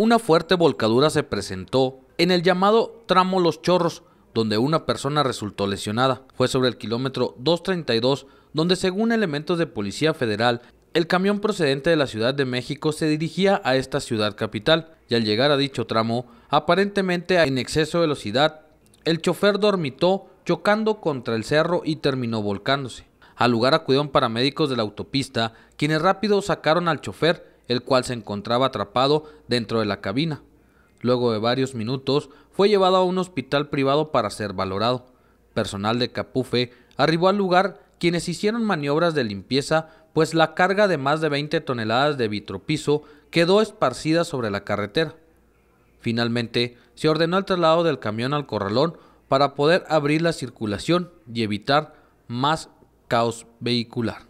una fuerte volcadura se presentó en el llamado tramo Los Chorros, donde una persona resultó lesionada. Fue sobre el kilómetro 232, donde según elementos de Policía Federal, el camión procedente de la Ciudad de México se dirigía a esta ciudad capital y al llegar a dicho tramo, aparentemente en exceso de velocidad, el chofer dormitó chocando contra el cerro y terminó volcándose. Al lugar acudieron paramédicos de la autopista, quienes rápido sacaron al chofer el cual se encontraba atrapado dentro de la cabina. Luego de varios minutos fue llevado a un hospital privado para ser valorado. Personal de Capufe arribó al lugar quienes hicieron maniobras de limpieza, pues la carga de más de 20 toneladas de vitropiso quedó esparcida sobre la carretera. Finalmente, se ordenó el traslado del camión al corralón para poder abrir la circulación y evitar más caos vehicular.